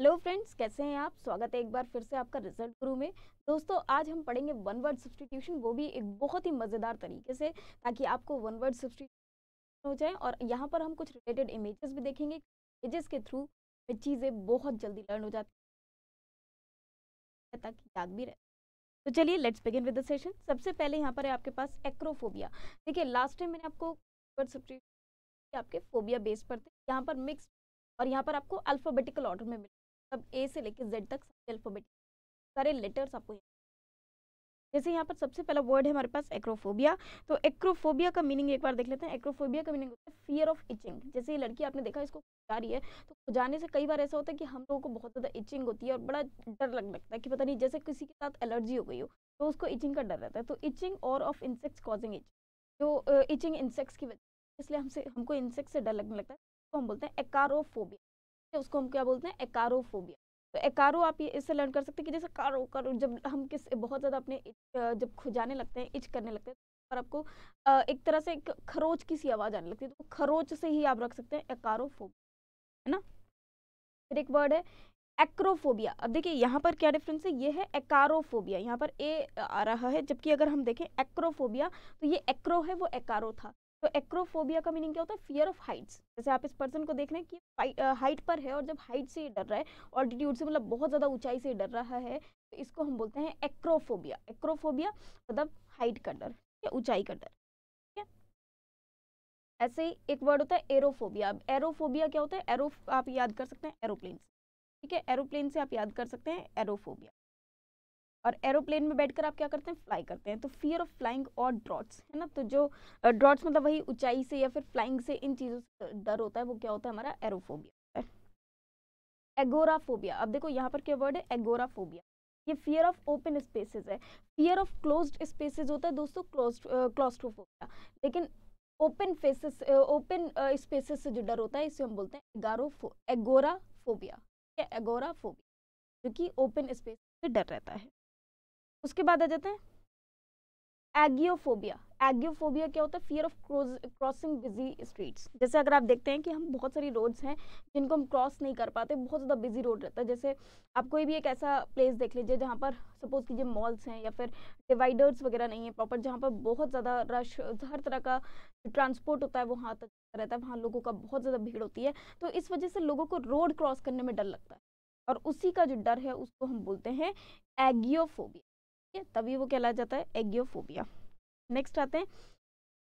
Hello friends कैसे हैं आप स्वागत है एक बार फिर से आपका रिजल्ट गुरु में दोस्तों आज हम पढ़ेंगे वन वर्ड सब्सटीट्यूशन वो भी एक बहुत ही मज़ेदार तरीके से ताकि आपको वन वर्ड सब्सटीट्यूशन हो जाए और यहाँ पर हम कुछ रिलेटेड इमेजेस भी देखेंगे इमेजेस के थ्रू चीज़ें बहुत जल्दी लर्न हो जाती ताकि याद भी रहे तो चलिए let's begin with the session सबसे पहले यहाँ पर है आपके पास एक्रोफोबिया देखिए लास्ट टाइम मैंने आपको वर्ड सब्सटीट्यूशन आपके फोबिया बेस पर थे यहाँ पर मिक्स और यहाँ पर आपको अल्फ़ाबेटिकल ऑर्डर में मिले सब ए से लेकर जेड तक अल्फोबेटिक सारे लेटर्स आपको जैसे यहाँ पर सबसे पहला वर्ड है हमारे पास एक्रोफोबिया तो एक्रोफोबिया का मीनिंग एक बार देख लेते हैं एक्रोफोबिया का मीनिंग होता है फियर ऑफ इचिंग जैसे ये लड़की आपने देखा इसको खुजा रही है तो खुजाने से कई बार ऐसा होता है कि हम लोगों को बहुत ज़्यादा इचिंग होती है और बड़ा डर लगने लगता है कि पता नहीं जैसे किसी के साथ एलर्जी हो गई हो तो उसको इचिंग का डर रहता है तो इचिंग और ऑफ इंसेक्ट्स कॉजिंग इचिंग जो इचिंग इंसेक्ट्स की वजह इसलिए हमसे हमको इंसेक्ट से डर लगने लगता है तो हम बोलते हैं एकारोफोबिया उसको हम क्या बोलते हैं एकारोफोबिया तो एकारो आप ये इससे लर्न कर सकते हैं कि जैसे कारो करो जब हम किस बहुत ज़्यादा अपने जब खुजाने लगते हैं इच करने लगते हैं पर आपको एक तरह से एक खरोच की सी आवाज़ आने लगती है तो खरोच से ही आप रख सकते हैं एकारोफोबिया है ना फिर एक वर्ड है एक्रोफोबिया अब देखिए यहाँ पर क्या डिफरेंस है ये है एकारोफोबिया यहाँ पर ए आ रहा है जबकि अगर हम देखें एक्रोफोबिया तो ये एक्रो है वो एकारो था तो एक्रोफोबिया का मीनिंग क्या होता है फियर ऑफ हाइट्स जैसे आप इस पर्सन को देख रहे हैं कि हाइट पर है और जब हाइट से ये डर रहा है ऑल्टीट्यूड से मतलब बहुत ज़्यादा ऊंचाई से डर रहा है तो इसको हम बोलते हैं एक्रोफोबिया एक्रोफोबिया मतलब हाइट का डर या ऊंचाई का डर ठीक है ऐसे ही एक वर्ड होता है एरोफोबिया अब एरोफोबिया क्या होता है एरो आप याद कर सकते हैं एरोप्लेन ठीक है एरोप्लेन से आप याद कर सकते हैं एरोफोबिया और एरोप्लेन में बैठकर आप क्या करते हैं फ्लाई करते हैं तो फियर ऑफ फ्लाइंग और ड्रॉट्स है ना तो जो ड्रॉट्स मतलब वही ऊंचाई से या फिर फ्लाइंग से इन चीज़ों से डर होता है वो क्या होता है हमारा एरोफोबिया एगोराफोबिया अब देखो यहाँ पर क्या वर्ड है एगोराफोबिया ये फियर ऑफ ओपन स्पेसेस है फियर ऑफ क्लोज स्पेसेज होता है दोस्तों क्लोस्ट्रोफोबिया क्लॉस्ट्रोफोबिया लेकिन ओपन फेसेस ओपन स्पेसेस से जो डर होता है इसे हम बोलते हैं एगारोफो एगोराफोबिया एगोराफोबिया जो कि ओपन स्पेस से डर रहता है उसके बाद आ जाते हैं एगियोफोबिया एग्योफोबिया क्या होता है fear of crossing busy streets जैसे अगर आप देखते हैं कि हम बहुत सारी रोड्स हैं जिनको हम क्रॉस नहीं कर पाते बहुत ज़्यादा बिजी रोड रहता है जैसे आप कोई भी एक ऐसा प्लेस देख लीजिए जहाँ पर सपोज कीजिए मॉल्स हैं या फिर डिवाइडर्स वगैरह नहीं है प्रॉपर जहाँ पर बहुत ज़्यादा रश हर तरह का ट्रांसपोर्ट होता है वहाँ तक अच्छा रहता है वहाँ लोगों का बहुत ज़्यादा भीड़ होती है तो इस वजह से लोगों को रोड क्रॉस करने में डर लगता है और उसी का जो डर है उसको हम बोलते हैं एगियोफोबिया तभी वो कहला जाता है एग्योफोबिया नेक्स्ट आते हैं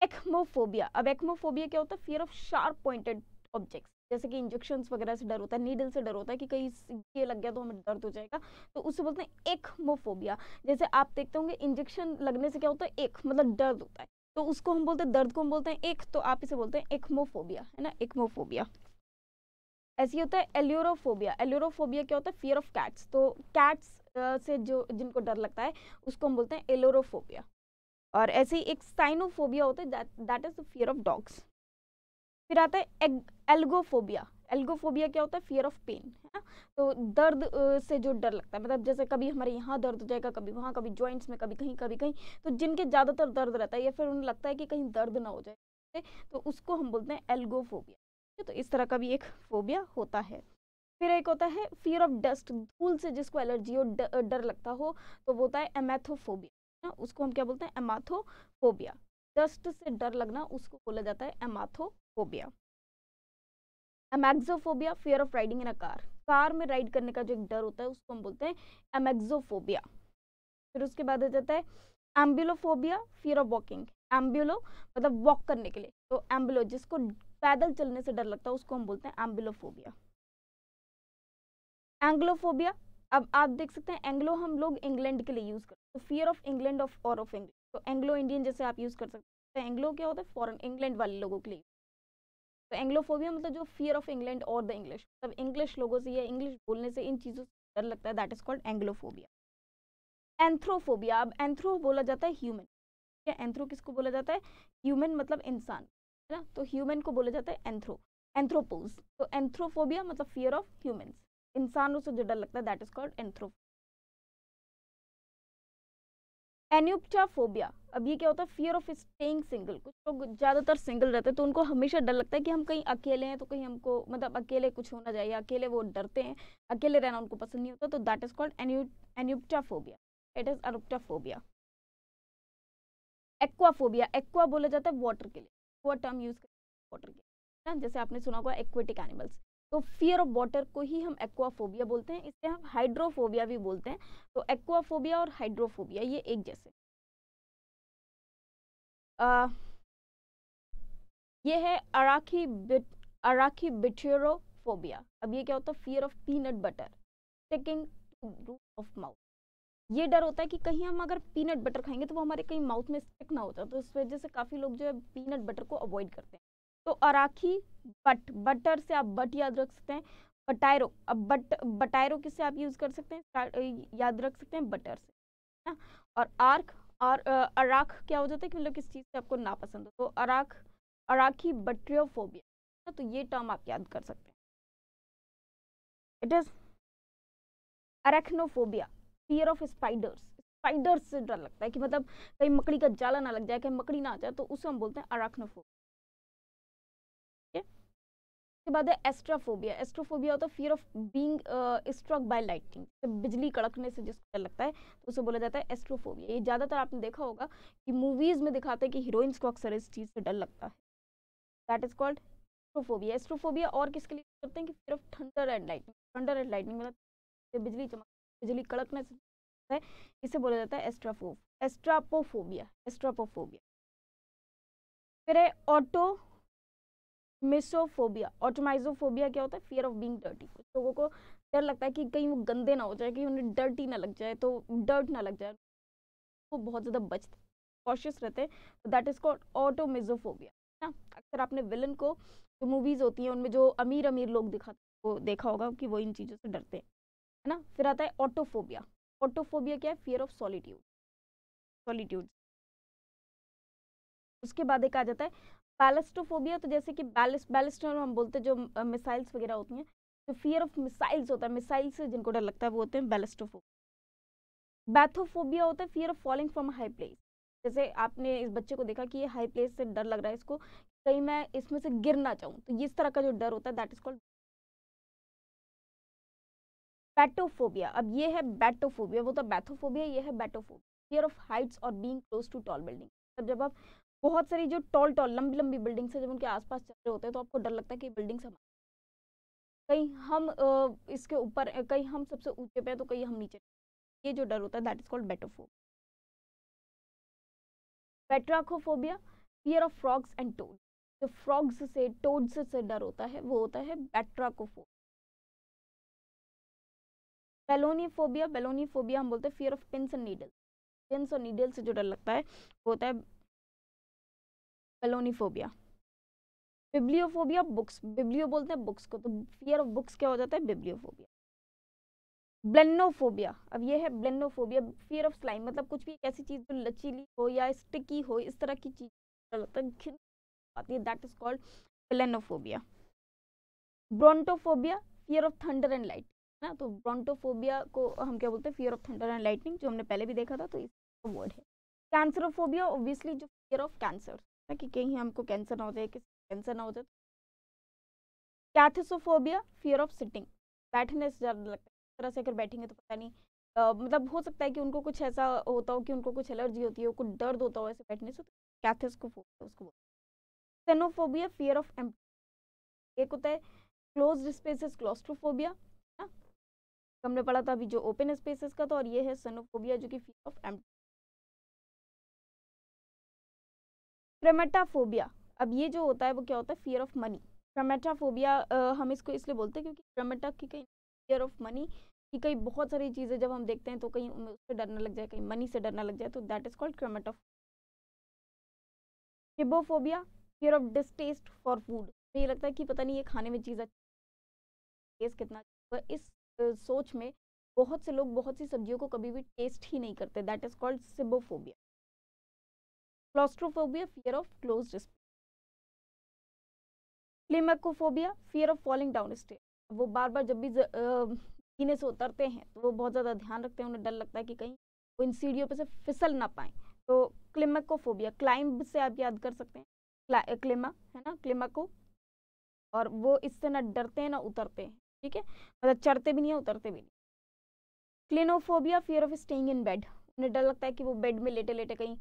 एक्मोफोबिया अब एक्मोफोबिया क्या होता है fear of sharp pointed objects जैसे कि इंजेक्शन वगैरह से डर होता है नीडल से डर होता है कि कहीं ये लग गया तो हमें दर्द हो जाएगा तो उसे बोलते हैं एक्मोफोबिया जैसे आप देखते होंगे इंजेक्शन लगने से क्या होता है एक मतलब दर्द होता है तो उसको हम बोलते हैं दर्द को हम बोलते हैं एक तो आप इसे बोलते हैं एक्मोफोबिया है ना एक्मोफोबिया ऐसे होता है एल्योरोफोबिया एल्योरोफोबिया क्या होता है फियर ऑफ कैट्स तो कैट्स से जो जिनको डर लगता है उसको हम बोलते हैं एलोरोफोबिया और ऐसे ही एक साइनोफोबिया होता है that is the fear of dogs फिर आता है एल्गोफोबिया एल्गोफोबिया क्या होता है फियर ऑफ पेन है ना तो दर्द से जो डर लगता है मतलब जैसे कभी हमारे यहाँ दर्द हो जाएगा कभी वहाँ कभी जॉइंट्स में कभी कहीं कभी कहीं तो जिनके ज़्यादातर दर्द रहता है या फिर उन्हें लगता है कि कहीं दर्द ना हो जाए तो उसको हम बोलते हैं एल्गोफोबिया तो इस तरह का भी एक फोबिया होता है फिर एक होता है फियर ऑफ डस्ट धूल से जिसको एलर्जी हो डर लगता हो तो वो होता है एमैथोफोबिया ना उसको हम क्या बोलते हैं एमाथोफोबिया डस्ट से डर लगना उसको बोला जाता है amathophobia amaxophobia fear of riding in a car car में राइड करने का जो एक डर होता है उसको हम बोलते हैं एमेक्सोफोबिया फिर उसके बाद हो जाता है ambulophobia fear of walking ambulo मतलब वॉक करने के लिए तो एम्बुलो जिसको पैदल चलने से डर लगता है उसको हम बोलते हैं एम्बुलोफोबिया एंग्लोफोबिया अब आप देख सकते हैं एंग्लो हम लोग इंग्लैंड के लिए यूज़ करते हैं फियर ऑफ इंग्लैंड ऑफ और ऑफ इंग्लैंड तो एंग्लो इंडियन जैसे आप यूज़ कर सकते हैं एंग्लो तो क्या होता है फॉरन इंग्लैंड वाले लोगों के लिए तो एंग्लोफोबिया मतलब जो फियर ऑफ इंग्लैंड और द इंग्लिश मतलब इंग्लिश लोगों से या इंग्लिश बोलने से इन चीज़ों से डर लगता है that is called Anglophobia anthrophobia अब एंथ्रो बोला जाता है ह्यूमन या एंथ्रो किसको बोला जाता है ह्यूमन मतलब इंसान है ना तो ह्यूमन को बोला जाता है एंथ्रो एंथ्रोपोज तो एंथ्रोफोबिया मतलब फियर ऑफ ह्यूमन्स इंसानों से जो डर लगता है that is called anthrop anuptaphobia अब ये क्या होता है फियर ऑफ स्टेइंग सिंगल कुछ लोग ज़्यादातर सिंगल रहते हैं तो उनको हमेशा डर लगता है कि हम कहीं अकेले हैं तो कहीं हमको मतलब अकेले कुछ होना चाहिए अकेले वो डरते हैं अकेले रहना उनको पसंद नहीं होता तो that is called anuptaphobia it is anuptaphobia aquaphobia aqua बोला जाता है वाटर के लिए वो टर्म यूज़ कर वाटर के लिए जैसे आपने सुना होगा एक्वेटिक एनिमल्स तो फियर ऑफ वाटर को ही हम एक्वाफोबिया बोलते हैं इसे हम हाइड्रोफोबिया भी बोलते हैं तो एक्वाफोबिया और हाइड्रोफोबिया ये एक जैसे आ, ये है अराखी बिट अराखी बिटेरोफोबिया अब ये क्या होता है fear of peanut butter second root of mouth ये डर होता है कि कहीं हम अगर पीनट बटर खाएंगे तो वो हमारे कहीं माउथ में स्टिक ना होता तो इस वजह से काफ़ी लोग जो है पीनट बटर को अवॉइड करते हैं तो अराखी बट बटर से आप बट याद रख सकते हैं बटायरो अब बट बटायरो किससे आप यूज़ कर सकते हैं याद रख सकते हैं बटर से है ना और आर्क और अराख क्या हो जाता है कि मतलब किस चीज़ से आपको नापसंद हो तो अराख अराखी बट्रियोफोबिया तो ये टर्म आप याद कर सकते हैं it is arachnophobia fear of spiders spiders से डर लगता है कि मतलब कहीं मकड़ी का जाला ना लग जाए कहीं मकड़ी ना आ जाए तो उसे हम बोलते हैं अराखनोफोबिया उसके बाद है एस्ट्राफोबिया एस्ट्रोफोबिया होता है fear of being struck by lightning बिजली कड़कने से जिसको डर लगता है तो उसे बोला जाता है एस्ट्रोफोबिया ये ज़्यादातर आपने देखा होगा कि मूवीज़ में दिखाते हैं कि हीरोइंस को अक्सर इस चीज़ से डर लगता है that is called astrophobia astrophobia और किसके लिए करते हैं कि fear of thunder and lightning thunder and lightning मतलब बिजली चमक बिजली कड़कने से है इसे बोला जाता है एस्ट्राफो एस्ट्रापोफोबिया एस्ट्रापोफोबिया फिर है ऑटो मिसोफोबिया ऑटोमाइजोफोबिया क्या होता है फियर ऑफ बीइंग डर्टी कुछ लोगों को डर लगता है कि कहीं वो गंदे ना हो जाए कहीं उन्हें डर्टी ना लग जाए तो डर्ट ना लग जाए वो बहुत ज़्यादा बचते कॉशियस रहते हैं दैट इज़ कॉल्ड ऑटोमिजोफोबिया ना अक्सर आपने विलन को जो मूवीज़ होती हैं उनमें जो अमीर अमीर लोग दिखा वो देखा होगा कि वो इन चीज़ों से डरते हैं है ना फिर आता है ऑटोफोबिया ऑटोफोबिया क्या है फियर ऑफ सॉलीट्यूड सॉलीट्यूड उसके बाद एक आ जाता है बैलिस्टोफोबिया तो जैसे कि बैलिस्ट बैलिस्ट हम बोलते हैं जो मिसाइल्स वगैरह होती हैं जो फियर ऑफ मिसाइल्स होता है मिसाइल से जिनको डर लगता है वो होते हैं बैलिस्टोफोबिया बैथोफोबिया होता है fear of falling from high place जैसे आपने इस बच्चे को देखा कि ये हाई प्लेस से डर लग रहा है इसको कहीं मैं इसमें से गिर ना चाहूँ तो इस तरह का जो डर होता है दैट इज कॉल्ड बैटोफोबिया अब ये है बैटोफोबिया वो तो बैथोफोबिया ये है बैटोफोबिया फियर ऑफ हाइट्स और being close to tall building जब आप बहुत सारी जो टॉल टॉल लंबी लंबी बिल्डिंग्स है जब उनके आसपास चल रहे होते हैं तो आपको डर लगता है कि बिल्डिंग्स हमारी कहीं हम इसके ऊपर कहीं हम सबसे ऊंचे पे हैं तो कहीं हम नीचे ये जो डर होता है that is called batophobe batrachophobia fear of frogs and toad जो फ्रॉग्स से टोड्स से डर होता है वो होता है बेट्राकोफोब बेलोनीफोबिया बेलोनीफोबिया हम बोलते हैं fear of pins and needles pins और नीडल्स से जो डर लगता है वो होता है पेलोनीफोबिया बिब्लियोफोबिया बुक्स बिब्लियो बोलते हैं बुक्स को तो फियर ऑफ बुक्स क्या हो जाता है बिब्लियोफोबिया ब्लेनोफोबिया अब ये है ब्लेनोफोबिया फियर ऑफ स्लाइम मतलब कुछ भी ऐसी चीज़ जो लचीली हो या स्टिकी हो इस तरह की चीज़ आती है that is called blennophobia brontophobia fear of thunder and light ना तो ब्रोंटोफोबिया को हम क्या बोलते हैं fear of thunder and lightning जो हमने पहले भी देखा था तो इसका वर्ड है कैंसरोफोबिया ऑब्वियसली जो फियर ऑफ कैंसर ना कि कहीं हमको कैंसर ना हो जाए किसी कैंसर ना हो जाए कैथिसोफोबिया फियर ऑफ सिटिंग बैठने से ज़्यादा लगता है इस तरह से अगर बैठेंगे तो पता नहीं आ, मतलब हो सकता है कि उनको कुछ ऐसा होता हो कि उनको कुछ एलर्जी होती हो कुछ दर्द होता हो ऐसे बैठने से तो कैथिसकोफोबिया उसको बोलते सेनोफोबिया फियर ऑफ एम एक होता है क्लोज स्पेसिस क्लोस्ट्रोफोबिया हमने पढ़ा था अभी जो ओपन स्पेसेस का तो और ये है सेनोफोबिया जो कि फियर ऑफ एम क्रेमेटाफोबिया अब ये जो होता है वो क्या होता है फियर ऑफ मनी क्रेमेटाफोबिया हम इसको इसलिए बोलते हैं क्योंकि क्रेमेटा की कहीं फियर ऑफ मनी कि कई बहुत सारी चीज़ें जब हम देखते हैं तो कहीं उससे डरना लग जाए कहीं मनी से डरना लग जाए तो that is called chrematophobia fear of distaste for food ये लगता है कि पता नहीं ये खाने में चीज़ अच्छी टेस्ट कितना तो इस सोच में बहुत से लोग बहुत सी सब्जियों को कभी भी टेस्ट ही नहीं करते that is called cibophobia claustrophobia fear of closed space climacophobia fear of falling down stairs वो बार बार जब भी जीने से उतरते हैं तो वो बहुत ज़्यादा ध्यान रखते हैं उन्हें डर लगता है कि कहीं वो इन सीढ़ियों पर से फिसल ना पाए तो क्लेमेकोफोबिया क्लाइंब से आप याद कर सकते हैं क्लेमा है ना क्लेमा और वो इससे ना डरते हैं ना उतरते हैं ठीक है मतलब चढ़ते भी नहीं है उतरते भी नहीं clinophobia fear of staying in bed उन्हें डर लगता है कि वो बेड में लेटे लेटे कहीं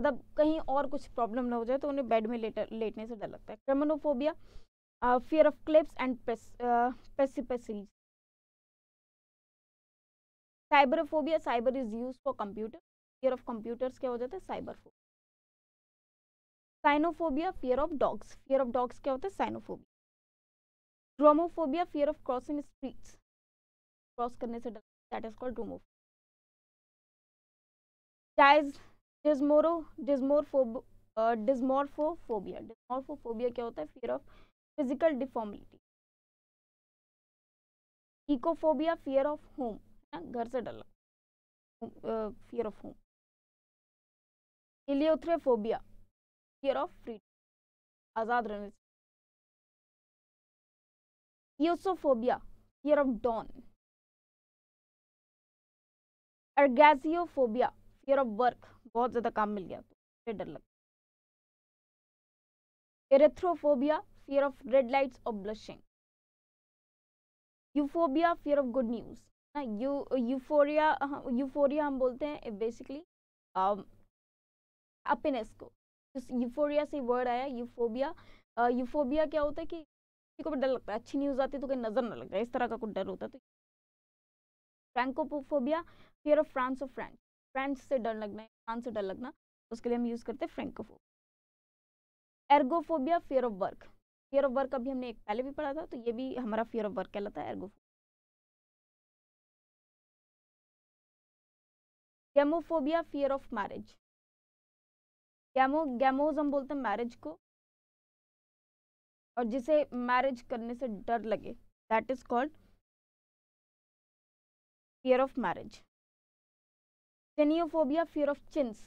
मतलब कहीं और कुछ प्रॉब्लम ना हो जाए तो उन्हें बेड में लेटर लेटने से डर लगता है cremnophobia fear of cliffs and precipices cyberphobia cyber is use for computer fear of computers क्या हो जाता है cyber cynophobia fear of dogs fear of dogs क्या होता है cynophobia dromophobia fear of crossing streets cross करने से डर that is called dromophobia dysmorpho dysmorphophobe dysmorphophobia क्या होता है fear of physical deformity ecophobia fear of home घर से डर fear of home eleutherophobia fear of freedom आज़ाद रहने से eosophobia fear of dawn ergasiophobia fear of work बहुत ज़्यादा काम मिल गया तो डर लगता erythrophobia fear of red lights और blushing euphobia fear of good news ना यू यूफोरिया यूफोरिया हम बोलते हैं बेसिकली अपनेस um, को यूफोरिया से वर्ड आया यूफोबिया यूफोबिया क्या होता है कि किसी को भी डर लगता है अच्छी न्यूज़ आती है तो कहीं नज़र ना लग जाए इस तरह का कुछ डर होता है तो Francophobia fear of France of French French से डर लगना इंसान से डर लगना उसके लिए हम यूज़ करते हैं Francophobia ergophobia fear of work fear of work अभी हमने एक पहले भी पढ़ा था तो ये भी हमारा फियर ऑफ वर्क कहलाता है ergophobe gamophobia fear of marriage gamo gamos हम बोलते हैं मैरिज को और जिसे मैरिज करने से डर लगे that is called fear of marriage geniophobia fear of chins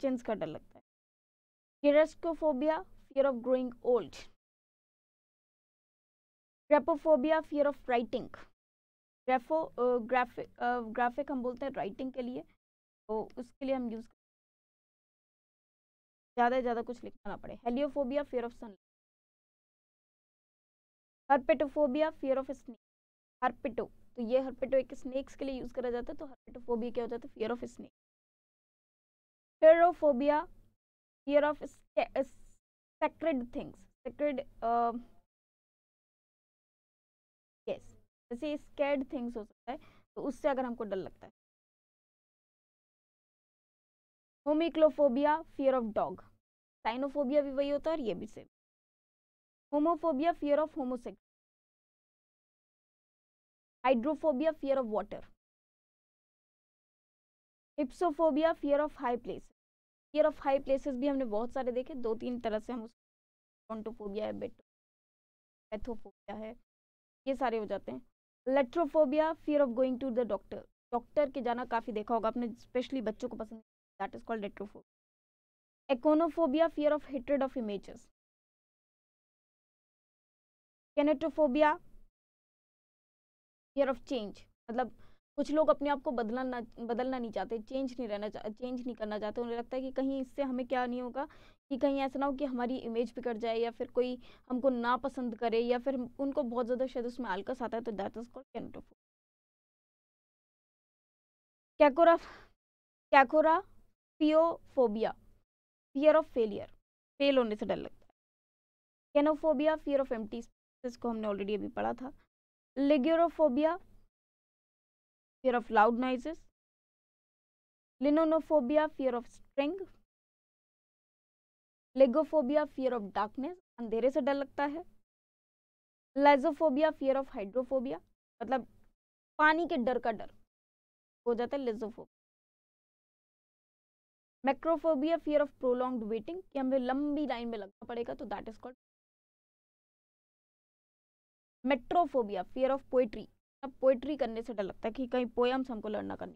chins का डर लगता है gerascophobia fear of growing old graphophobia fear of writing grapho graphic graphic हम बोलते हैं राइटिंग के लिए तो उसके लिए हम यूज़ ज़्यादा से ज़्यादा कुछ लिखना ना पड़े heliophobia fear of sun herpetophobia fear of snake herpeto तो ये हरपेटो एक स्नेक्स के लिए यूज़ करा जाता है तो हरपेटोफोबिया क्या हो जाता है fear of snake hierophobia fear of sacred things sacred yes जैसे स्कैर्ड थिंग्स हो सकता है तो उससे अगर हमको डर लगता है homichlophobia fear of dog cynophobia भी वही होता है और ये भी same homophobia fear of homosex hydrophobia fear of water hypsophobia fear of high place fear of high places भी हमने बहुत सारे देखे दो तीन तरह से हम कॉन्टोफोबिया है बेटोफोबिया है ये सारे हो जाते हैं iatrophobia fear of going to the doctor doctor के जाना काफ़ी देखा होगा आपने स्पेशली बच्चों को पसंद that is called iatrophobia iconophobia fear of hated of images kainotophobia fear of change मतलब कुछ लोग अपने आप को बदलना बदलना नहीं चाहते चेंज नहीं रहना चेंज नहीं करना चाहते उन्हें लगता है कि कहीं इससे हमें क्या नहीं होगा कि कहीं ऐसा ना हो कि हमारी इमेज बिगड़ जाए या फिर कोई हमको ना पसंद करे या फिर उनको बहुत ज़्यादा शायद उसमें आलकस आता है तो that is called kainotopho kakorrha kakorrhaphiophobia fear of failure fail होने से डर लगता है कैनोफोबिया फियर ऑफ एम्प्टी इसको हमने ऑलरेडी अभी पढ़ा था legurophobia fear of loud noises linonophobia fear of string lygophobia fear of darkness अंधेरे से डर लगता है लेजोफोबिया फियर ऑफ हाइड्रोफोबिया मतलब पानी के डर का डर हो जाता है lygophobia macrophobia fear of prolong waiting कि हमें लंबी लाइन में लगना पड़ेगा तो that is called metrophobia fear of poetry अब पोइट्री करने से डर लगता है कि कहीं पोएम्स हमको लड़ना ना करनी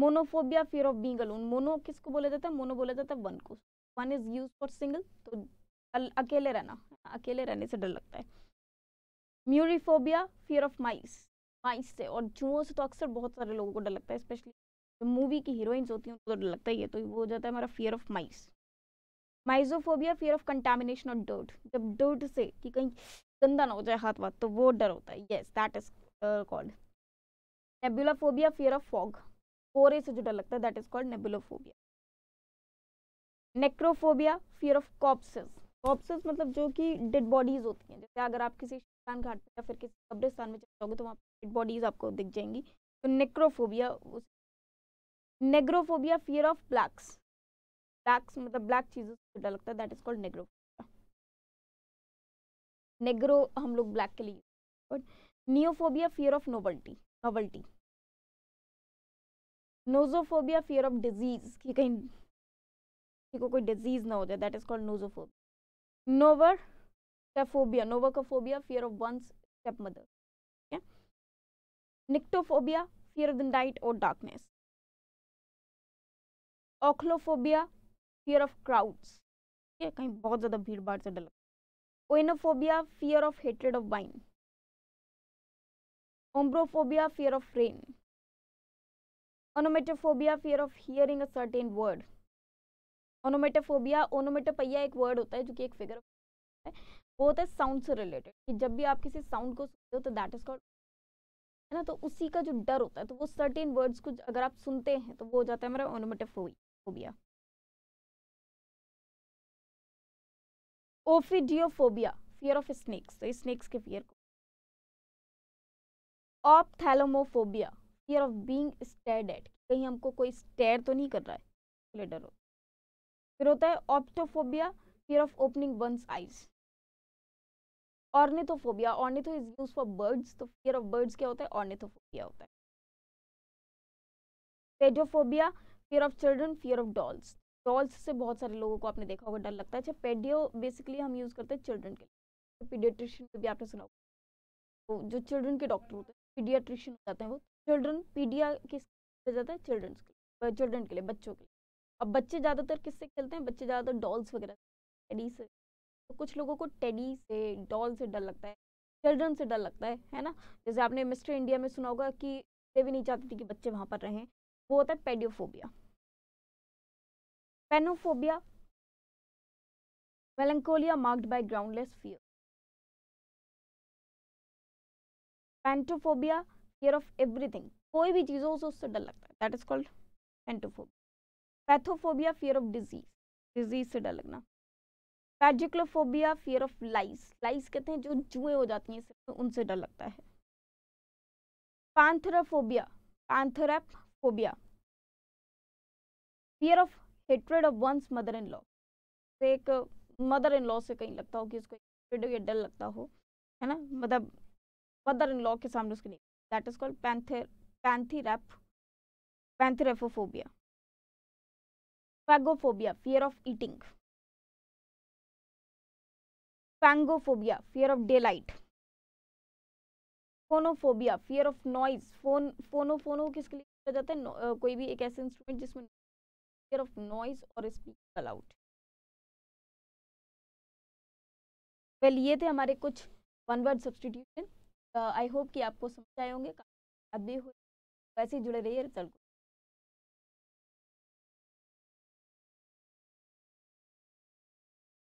monophobia fear of being alone mono किसको बोला जाता है मोनो बोला जाता है वन को one is use for single तो अकेले रहना अकेले रहने से डर लगता है म्यूरीफोबिया फियर ऑफ माइस माइस से और चूहों से तो अक्सर बहुत सारे लोगों को डर लगता है स्पेशली जो मूवी की हीरोइंस होती हैं उनको तो डर लगता ही है तो वो हो जाता है हमारा fear of mice mysophobia fear of contamination of dirt जब डर्ट से कि कहीं गंदा ना हो जाए हाथ वाथ तो वो डर होता है yes that is called nebulophobia fear of fog कोरे से जो डर लगता है that is called nebulophobia necrophobia fear of corpses corpses मतलब जो कि डेड बॉडीज होती हैं जैसे अगर आप किसी श्मशान घाट पर या फिर किसी कब्रिस्तान में चले जाओगे तो वहाँ डेड बॉडीज आपको दिख जाएंगी तो नेक्रोफोबिया उस negrophobia fear of blacks blacks मतलब ब्लैक चीज़ों से डर लगता है that is called negro negro हम लोग ब्लैक के लिए but neophobia fear of novelty novelty nosophobia fear of disease कि कहीं किसी को कोई डिजीज ना हो जाए that is called nosophobia novercaphobia nover का phobia fear of one's step mother nyctophobia fear of the night और darkness ochlophobia fear of crowds ठीक है कहीं बहुत ज़्यादा भीड़ भाड़ से डर oenophobia fear of hatred of wine ombrophobia fear of rain onomatophobia fear of hearing a certain word onomatophobia onomatopoeia एक वर्ड होता है जो कि एक फिगर है वो होता है साउंड से रिलेटेड कि जब भी आप किसी साउंड को सुनते हो तो दैट इज कॉल्ड है ना तो उसी का जो डर होता है तो वो सर्टेन वर्ड्स को अगर आप सुनते हैं तो वो हो जाता है हमारा onomatophobia ophidiophobia fear of snakes तो स्नेक्स के फियर को ophthalmophobia fear of being stared at कहीं हमको कोई स्टेयर तो नहीं कर रहा है इसलिए डर हो फिर होता है optophobia fear of opening one's eyes ornithophobia ornitho is use for birds तो फियर ऑफ बर्ड्स क्या होता है ऑर्निथोफोबिया होता है pedophobia fear of children fear of dolls dolls से बहुत सारे लोगों को आपने देखा होगा डर लगता है अच्छा पेडियो बेसिकली हम यूज़ करते हैं चिल्ड्रन के लिए पीडियाट्रिशियन भी आपने सुना होगा तो जो चिल्ड्रन के डॉक्टर होते हैं पीडियाट्रिशियन हो जाते हैं वो चिल्ड्रन पीडिया किस जाता है चिल्ड्रंस के लिए चिल्ड्रन के लिए बच्चों के लिए अब बच्चे ज़्यादातर किससे खेलते हैं बच्चे ज़्यादातर डॉल्स वगैरह टेडी से तो कुछ लोगों को टेडी से डॉल से डर लगता है चिल्ड्रन से डर लगता है है ना जैसे आपने मिस्टर इंडिया में सुना होगा कि ये भी नहीं चाहती थी कि बच्चे वहाँ पर रहें वो होता है पेडियोफोबिया Panophobia, melancholia marked by groundless fear. Pantophobia, fear of everything. कोई भी चीज़ हो उसे उससे डर लगता है that is called pentophobia pathophobia fear of disease disease से डर लगना पैजिक्लोफोबिया फियर ऑफ लाइस लाइस कहते हैं जो जुएं हो जाती हैं इससे उनसे डर लगता है pentheraphobia pentheraphobia fear of hatred of one's mother in law से एक मदर इन लॉ से कहीं लगता हो कि उसको हेट्रेड या डर लगता हो है ना मतलब मदर इन लॉ के सामने उसके नहीं दैट इज कॉल्ड पैंथेर पैंथीरेप pentheraphobia phagophobia fear of eating phengophobia fear of daylight phonophobia fear of noise phone phono phono किसके लिए जाता है कोई भी एक ऐसे इंस्ट्रूमेंट जिसमें care ऑफ नॉइज और स्पीकर अलाउड वेल ये थे हमारे कुछ one word substitution I hope कि आपको समझ आए होंगे अभी हो वैसे ही जुड़े रहिए रिजल्ट